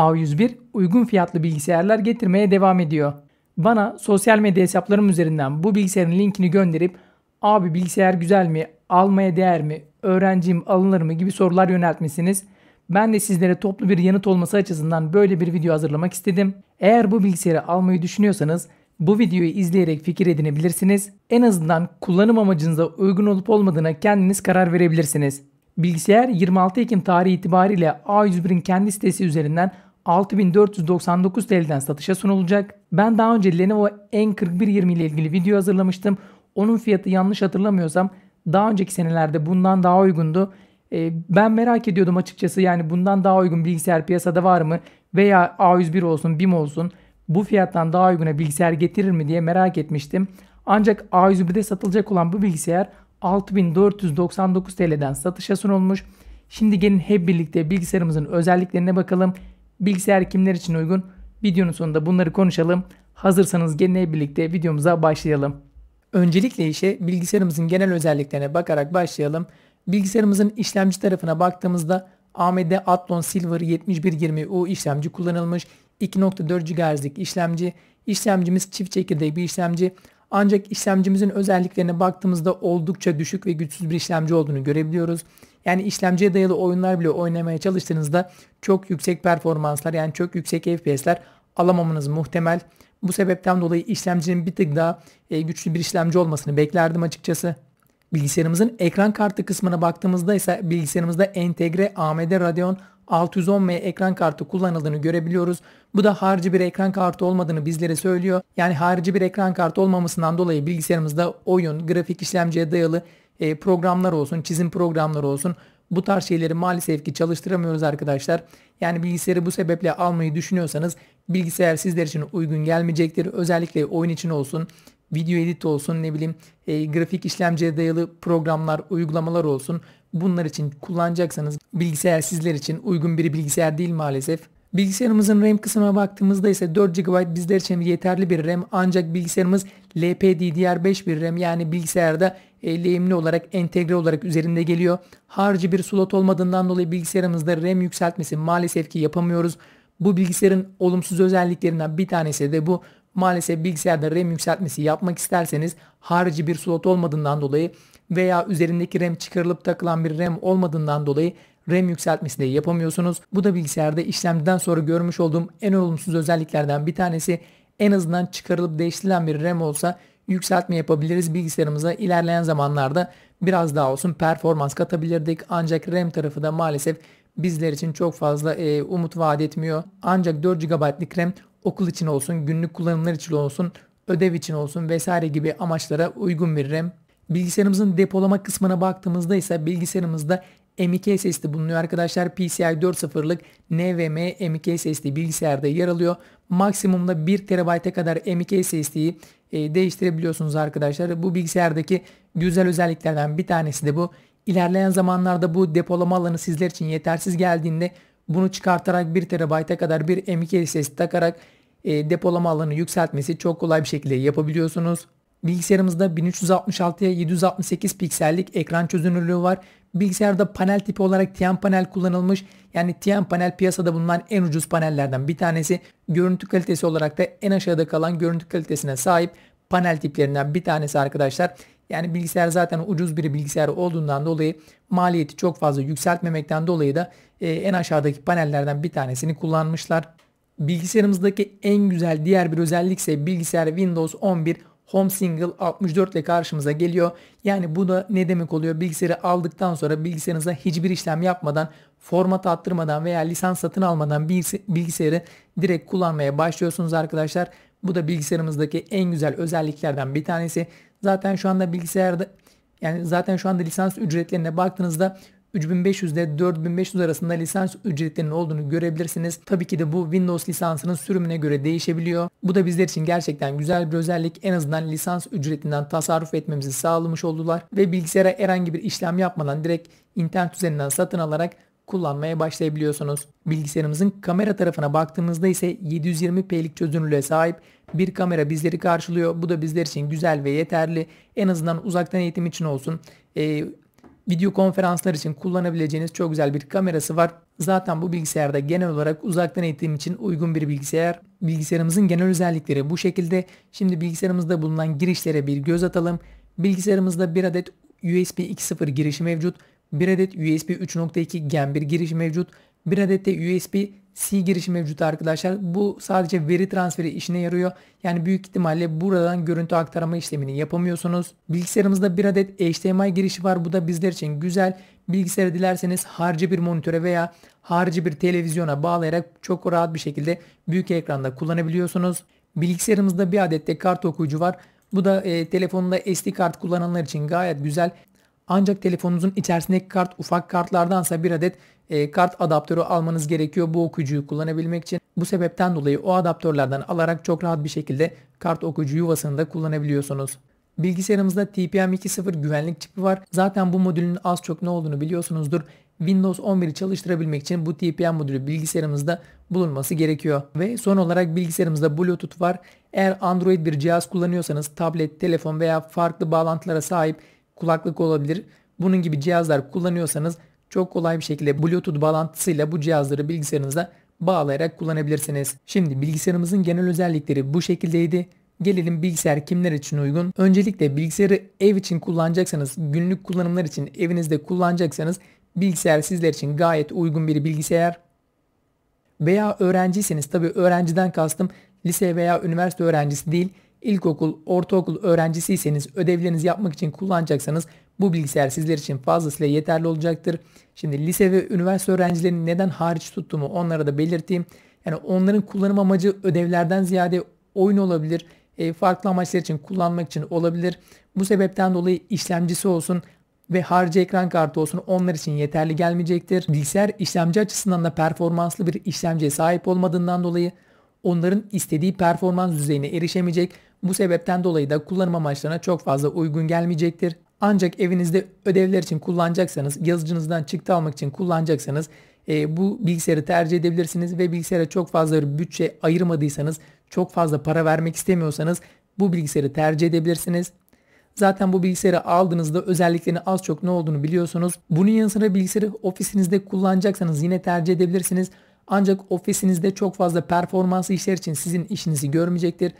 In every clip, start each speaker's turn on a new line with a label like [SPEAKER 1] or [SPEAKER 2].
[SPEAKER 1] A101 uygun fiyatlı bilgisayarlar getirmeye devam ediyor. Bana sosyal medya hesaplarım üzerinden bu bilgisayarın linkini gönderip abi bilgisayar güzel mi, almaya değer mi, öğrencim alınır mı gibi sorular yöneltmişsiniz. Ben de sizlere toplu bir yanıt olması açısından böyle bir video hazırlamak istedim. Eğer bu bilgisayarı almayı düşünüyorsanız bu videoyu izleyerek fikir edinebilirsiniz. En azından kullanım amacınıza uygun olup olmadığına kendiniz karar verebilirsiniz. Bilgisayar 26 Ekim tarihi itibariyle A101'in kendi sitesi üzerinden 6499 TL'den satışa sunulacak. Ben daha önce Lenovo N4120 ile ilgili video hazırlamıştım. Onun fiyatı yanlış hatırlamıyorsam daha önceki senelerde bundan daha uygundu. E, ben merak ediyordum açıkçası yani bundan daha uygun bilgisayar piyasada var mı? Veya A101 olsun, BIM olsun bu fiyattan daha uyguna bilgisayar getirir mi diye merak etmiştim. Ancak A101'de satılacak olan bu bilgisayar 6499 TL'den satışa sunulmuş. Şimdi gelin hep birlikte bilgisayarımızın özelliklerine bakalım bilgisayar kimler için uygun? Videonun sonunda bunları konuşalım. Hazırsanız gene birlikte videomuza başlayalım. Öncelikle işe bilgisayarımızın genel özelliklerine bakarak başlayalım. Bilgisayarımızın işlemci tarafına baktığımızda AMD Athlon Silver 7120U işlemci kullanılmış. 2.4 GHz'lik işlemci. İşlemcimiz çift çekirdeği bir işlemci. Ancak işlemcimizin özelliklerine baktığımızda oldukça düşük ve güçsüz bir işlemci olduğunu görebiliyoruz. Yani işlemciye dayalı oyunlar bile oynamaya çalıştığınızda çok yüksek performanslar yani çok yüksek FPS'ler alamamanız muhtemel. Bu sebepten dolayı işlemcinin bir tık daha e, güçlü bir işlemci olmasını beklerdim açıkçası. Bilgisayarımızın ekran kartı kısmına baktığımızda ise bilgisayarımızda entegre AMD Radeon 610M ekran kartı kullanıldığını görebiliyoruz. Bu da harici bir ekran kartı olmadığını bizlere söylüyor. Yani harici bir ekran kartı olmamasından dolayı bilgisayarımızda oyun, grafik işlemciye dayalı e, programlar olsun, çizim programları olsun bu tarz şeyleri maalesef ki çalıştıramıyoruz arkadaşlar. Yani bilgisayarı bu sebeple almayı düşünüyorsanız bilgisayar sizler için uygun gelmeyecektir. Özellikle oyun için olsun, video edit olsun, ne bileyim e, grafik işlemciye dayalı programlar, uygulamalar olsun bunlar için kullanacaksanız bilgisayar sizler için uygun bir bilgisayar değil maalesef. Bilgisayarımızın RAM kısmına baktığımızda ise 4 GB bizler için yeterli bir RAM ancak bilgisayarımız LPDDR5 bir RAM yani bilgisayarda e, lehimli olarak entegre olarak üzerinde geliyor. Harcı bir slot olmadığından dolayı bilgisayarımızda RAM yükseltmesi maalesef ki yapamıyoruz. Bu bilgisayarın olumsuz özelliklerinden bir tanesi de bu. Maalesef bilgisayarda RAM yükseltmesi yapmak isterseniz harici bir slot olmadığından dolayı veya üzerindeki RAM çıkarılıp takılan bir RAM olmadığından dolayı RAM yükseltmesini yapamıyorsunuz. Bu da bilgisayarda işlemciden sonra görmüş olduğum en olumsuz özelliklerden bir tanesi. En azından çıkarılıp değiştirilen bir RAM olsa yükseltme yapabiliriz. Bilgisayarımıza ilerleyen zamanlarda biraz daha olsun performans katabilirdik. Ancak RAM tarafı da maalesef bizler için çok fazla e, umut vaat etmiyor. Ancak 4 GB'lık RAM okul için olsun, günlük kullanımlar için olsun, ödev için olsun vesaire gibi amaçlara uygun bir RAM. Bilgisayarımızın depolama kısmına baktığımızda ise bilgisayarımızda M.2 SSD bulunuyor arkadaşlar. PCI 4.0'lık NVMe M.2 SSD bilgisayarda yer alıyor. Maksimumda 1 TB'e kadar M.2 SSD'yi e, değiştirebiliyorsunuz arkadaşlar. Bu bilgisayardaki güzel özelliklerden bir tanesi de bu. İlerleyen zamanlarda bu depolama alanı sizler için yetersiz geldiğinde bunu çıkartarak 1 TB'e kadar bir M.2 SSD takarak e, depolama alanı yükseltmesi çok kolay bir şekilde yapabiliyorsunuz. Bilgisayarımızda 1366'ya 768 piksellik ekran çözünürlüğü var. Bilgisayarda panel tipi olarak TN panel kullanılmış. Yani TN panel piyasada bulunan en ucuz panellerden bir tanesi. Görüntü kalitesi olarak da en aşağıda kalan görüntü kalitesine sahip panel tiplerinden bir tanesi arkadaşlar. Yani bilgisayar zaten ucuz bir bilgisayar olduğundan dolayı maliyeti çok fazla yükseltmemekten dolayı da e, en aşağıdaki panellerden bir tanesini kullanmışlar. Bilgisayarımızdaki en güzel diğer bir özellik ise bilgisayar Windows 11 home single 64 ile karşımıza geliyor. Yani bu da ne demek oluyor? Bilgisayarı aldıktan sonra bilgisayarınıza hiçbir işlem yapmadan, format attırmadan veya lisans satın almadan bilgisayarı direkt kullanmaya başlıyorsunuz arkadaşlar. Bu da bilgisayarımızdaki en güzel özelliklerden bir tanesi. Zaten şu anda bilgisayarda yani zaten şu anda lisans ücretlerine baktığınızda 3500 ile 4500 arasında lisans ücretlerinin olduğunu görebilirsiniz. Tabii ki de bu Windows lisansının sürümüne göre değişebiliyor. Bu da bizler için gerçekten güzel bir özellik. En azından lisans ücretinden tasarruf etmemizi sağlamış oldular ve bilgisayara herhangi bir işlem yapmadan direkt internet üzerinden satın alarak kullanmaya başlayabiliyorsunuz. Bilgisayarımızın kamera tarafına baktığımızda ise 720p'lik çözünürlüğe sahip bir kamera bizleri karşılıyor. Bu da bizler için güzel ve yeterli. En azından uzaktan eğitim için olsun. E, video konferanslar için kullanabileceğiniz çok güzel bir kamerası var. Zaten bu bilgisayarda genel olarak uzaktan eğitim için uygun bir bilgisayar. Bilgisayarımızın genel özellikleri bu şekilde. Şimdi bilgisayarımızda bulunan girişlere bir göz atalım. Bilgisayarımızda bir adet USB 2.0 girişi mevcut. Bir adet USB 3.2 Gen 1 girişi mevcut. Bir adet de USB C girişi mevcut arkadaşlar. Bu sadece veri transferi işine yarıyor. Yani büyük ihtimalle buradan görüntü aktarma işlemini yapamıyorsunuz. Bilgisayarımızda bir adet HDMI girişi var. Bu da bizler için güzel. Bilgisayarı dilerseniz harcı bir monitöre veya harcı bir televizyona bağlayarak çok rahat bir şekilde büyük ekranda kullanabiliyorsunuz. Bilgisayarımızda bir adet de kart okuyucu var. Bu da e, telefonda SD kart kullananlar için gayet güzel. Ancak telefonunuzun içerisindeki kart ufak kartlardansa bir adet e, kart adaptörü almanız gerekiyor bu okuyucuyu kullanabilmek için. Bu sebepten dolayı o adaptörlerden alarak çok rahat bir şekilde kart okuyucu yuvasını da kullanabiliyorsunuz. Bilgisayarımızda TPM 2.0 güvenlik çipi var. Zaten bu modülün az çok ne olduğunu biliyorsunuzdur. Windows 11'i çalıştırabilmek için bu TPM modülü bilgisayarımızda bulunması gerekiyor. Ve son olarak bilgisayarımızda Bluetooth var. Eğer Android bir cihaz kullanıyorsanız tablet, telefon veya farklı bağlantılara sahip kulaklık olabilir. Bunun gibi cihazlar kullanıyorsanız çok kolay bir şekilde Bluetooth bağlantısıyla bu cihazları bilgisayarınıza bağlayarak kullanabilirsiniz. Şimdi bilgisayarımızın genel özellikleri bu şekildeydi. Gelelim bilgisayar kimler için uygun? Öncelikle bilgisayarı ev için kullanacaksanız, günlük kullanımlar için evinizde kullanacaksanız bilgisayar sizler için gayet uygun bir bilgisayar. Veya öğrenciyseniz tabii öğrenciden kastım lise veya üniversite öğrencisi değil ilkokul, ortaokul öğrencisiyseniz ödevlerinizi yapmak için kullanacaksanız bu bilgisayar sizler için fazlasıyla yeterli olacaktır. Şimdi lise ve üniversite öğrencilerini neden hariç tuttuğumu onlara da belirteyim. Yani onların kullanım amacı ödevlerden ziyade oyun olabilir, e, farklı amaçlar için kullanmak için olabilir. Bu sebepten dolayı işlemcisi olsun, ve harici ekran kartı olsun onlar için yeterli gelmeyecektir. Bilgisayar işlemci açısından da performanslı bir işlemciye sahip olmadığından dolayı onların istediği performans düzeyine erişemeyecek. Bu sebepten dolayı da kullanım amaçlarına çok fazla uygun gelmeyecektir. Ancak evinizde ödevler için kullanacaksanız, yazıcınızdan çıktı almak için kullanacaksanız e, bu bilgisayarı tercih edebilirsiniz ve bilgisayara çok fazla bir bütçe ayırmadıysanız, çok fazla para vermek istemiyorsanız bu bilgisayarı tercih edebilirsiniz. Zaten bu bilgisayarı aldığınızda özelliklerini az çok ne olduğunu biliyorsunuz. Bunun yanı sıra bilgisayarı ofisinizde kullanacaksanız yine tercih edebilirsiniz. Ancak ofisinizde çok fazla performanslı işler için sizin işinizi görmeyecektir.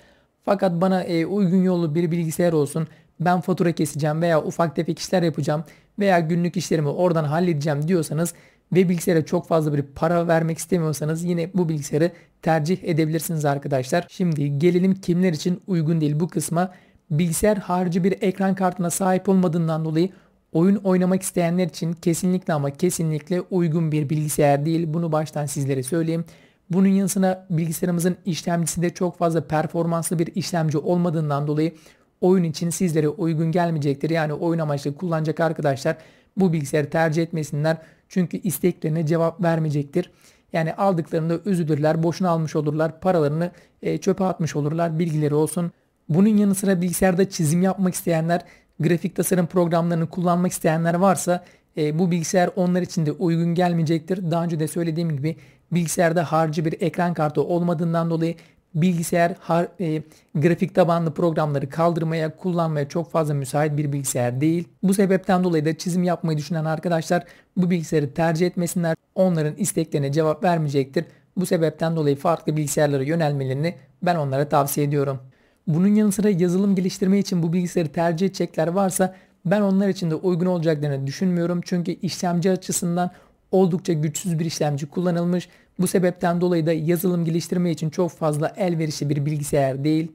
[SPEAKER 1] Fakat bana e, uygun yolu bir bilgisayar olsun. Ben fatura keseceğim veya ufak tefek işler yapacağım veya günlük işlerimi oradan halledeceğim diyorsanız ve bilgisayara çok fazla bir para vermek istemiyorsanız yine bu bilgisayarı tercih edebilirsiniz arkadaşlar. Şimdi gelelim kimler için uygun değil bu kısma. Bilgisayar harici bir ekran kartına sahip olmadığından dolayı oyun oynamak isteyenler için kesinlikle ama kesinlikle uygun bir bilgisayar değil. Bunu baştan sizlere söyleyeyim. Bunun yanı sıra bilgisayarımızın işlemcisinde çok fazla performanslı bir işlemci olmadığından dolayı oyun için sizlere uygun gelmeyecektir. Yani oyun amaçlı kullanacak arkadaşlar bu bilgisayarı tercih etmesinler. Çünkü isteklerine cevap vermeyecektir. Yani aldıklarında üzülürler, boşuna almış olurlar, paralarını e, çöpe atmış olurlar, bilgileri olsun. Bunun yanı sıra bilgisayarda çizim yapmak isteyenler, grafik tasarım programlarını kullanmak isteyenler varsa e, bu bilgisayar onlar için de uygun gelmeyecektir. Daha önce de söylediğim gibi Bilgisayarda harcı bir ekran kartı olmadığından dolayı bilgisayar har, e, grafik tabanlı programları kaldırmaya, kullanmaya çok fazla müsait bir bilgisayar değil. Bu sebepten dolayı da çizim yapmayı düşünen arkadaşlar bu bilgisayarı tercih etmesinler. Onların isteklerine cevap vermeyecektir. Bu sebepten dolayı farklı bilgisayarlara yönelmelerini ben onlara tavsiye ediyorum. Bunun yanı sıra yazılım geliştirme için bu bilgisayarı tercih edecekler varsa ben onlar için de uygun olacaklarını düşünmüyorum. Çünkü işlemci açısından oldukça güçsüz bir işlemci kullanılmış. Bu sebepten dolayı da yazılım geliştirme için çok fazla elverişli bir bilgisayar değil.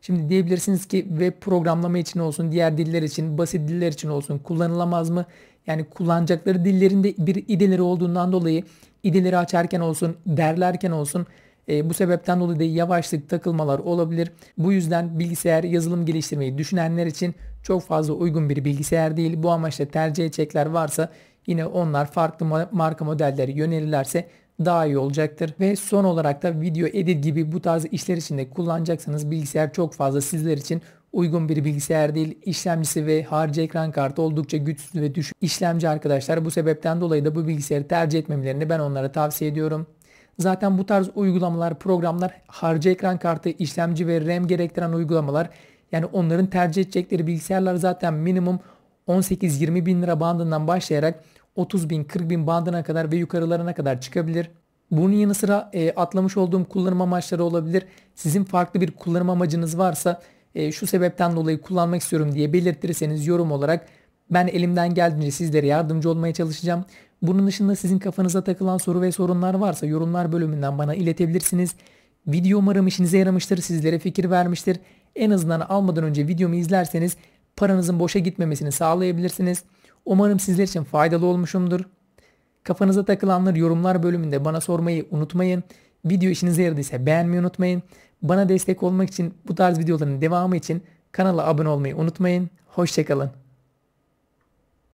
[SPEAKER 1] Şimdi diyebilirsiniz ki web programlama için olsun, diğer diller için, basit diller için olsun kullanılamaz mı? Yani kullanacakları dillerinde bir ideleri olduğundan dolayı ideleri açarken olsun, derlerken olsun e, bu sebepten dolayı da yavaşlık, takılmalar olabilir. Bu yüzden bilgisayar yazılım geliştirmeyi düşünenler için çok fazla uygun bir bilgisayar değil. Bu amaçla tercih edecekler varsa Yine onlar farklı marka modelleri yönelirlerse daha iyi olacaktır. Ve son olarak da video edit gibi bu tarz işler içinde kullanacaksanız bilgisayar çok fazla sizler için uygun bir bilgisayar değil. İşlemcisi ve harici ekran kartı oldukça güçsüz ve düşük işlemci arkadaşlar. Bu sebepten dolayı da bu bilgisayarı tercih etmemelerini ben onlara tavsiye ediyorum. Zaten bu tarz uygulamalar, programlar harici ekran kartı, işlemci ve RAM gerektiren uygulamalar. Yani onların tercih edecekleri bilgisayarlar zaten minimum 18-20 bin lira bandından başlayarak 30 bin 40 bin bandına kadar ve yukarılarına kadar çıkabilir. Bunun yanı sıra e, atlamış olduğum kullanım amaçları olabilir. Sizin farklı bir kullanım amacınız varsa e, şu sebepten dolayı kullanmak istiyorum diye belirtirseniz yorum olarak ben elimden geldiğince sizlere yardımcı olmaya çalışacağım. Bunun dışında sizin kafanıza takılan soru ve sorunlar varsa yorumlar bölümünden bana iletebilirsiniz. Video umarım işinize yaramıştır, sizlere fikir vermiştir. En azından almadan önce videomu izlerseniz paranızın boşa gitmemesini sağlayabilirsiniz. Umarım sizler için faydalı olmuşumdur. Kafanıza takılanları yorumlar bölümünde bana sormayı unutmayın. Video işinize yaradıysa beğenmeyi unutmayın. Bana destek olmak için bu tarz videoların devamı için kanala abone olmayı unutmayın. Hoşçakalın.